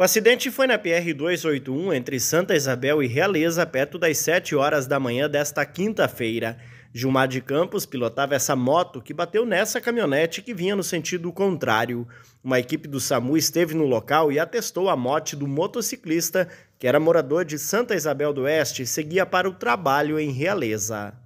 O acidente foi na PR-281 entre Santa Isabel e Realeza, perto das 7 horas da manhã desta quinta-feira. Gilmar de Campos pilotava essa moto que bateu nessa caminhonete que vinha no sentido contrário. Uma equipe do SAMU esteve no local e atestou a morte do motociclista, que era morador de Santa Isabel do Oeste e seguia para o trabalho em Realeza.